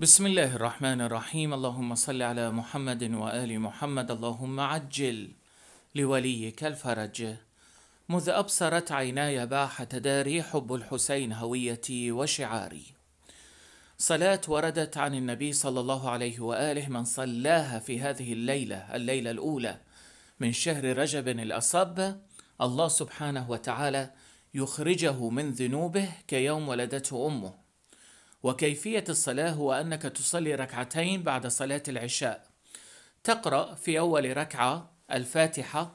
بسم الله الرحمن الرحيم اللهم صل على محمد وآل محمد اللهم عجل لوليك الفرج مذ أبصرت عيناي باح تداري حب الحسين هويتي وشعاري صلاة وردت عن النبي صلى الله عليه وآله من صلاها في هذه الليلة الليلة الأولى من شهر رجب الأصب الله سبحانه وتعالى يخرجه من ذنوبه كيوم ولدته أمه وكيفية الصلاة هو أنك تصلي ركعتين بعد صلاة العشاء تقرأ في أول ركعة الفاتحة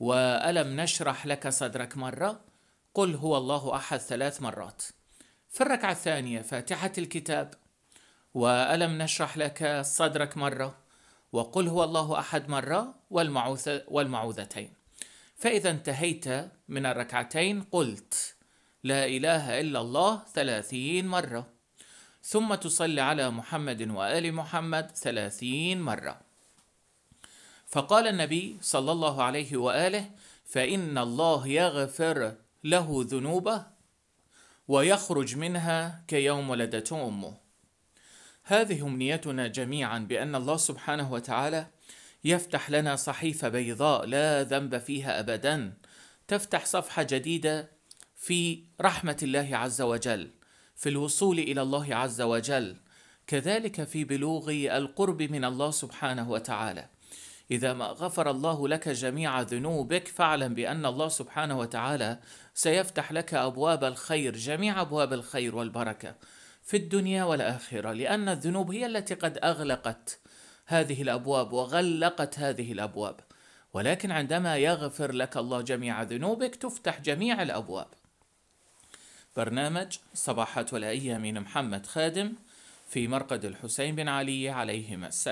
وألم نشرح لك صدرك مرة قل هو الله أحد ثلاث مرات في الركعة الثانية فاتحة الكتاب وألم نشرح لك صدرك مرة وقل هو الله أحد مرة والمعوذتين فإذا انتهيت من الركعتين قلت لا إله إلا الله ثلاثين مرة ثم تصلي على محمد وآل محمد ثلاثين مرة فقال النبي صلى الله عليه وآله فإن الله يغفر له ذنوبه ويخرج منها كيوم ولدته أمه هذه أمنيتنا جميعا بأن الله سبحانه وتعالى يفتح لنا صحيفة بيضاء لا ذنب فيها أبدا تفتح صفحة جديدة في رحمه الله عز وجل في الوصول الى الله عز وجل كذلك في بلوغ القرب من الله سبحانه وتعالى اذا ما غفر الله لك جميع ذنوبك فاعلم بان الله سبحانه وتعالى سيفتح لك ابواب الخير جميع ابواب الخير والبركه في الدنيا والاخره لان الذنوب هي التي قد اغلقت هذه الابواب وغلقت هذه الابواب ولكن عندما يغفر لك الله جميع ذنوبك تفتح جميع الابواب برنامج صباحات الأيام من محمد خادم في مرقد الحسين بن علي عليهما السلام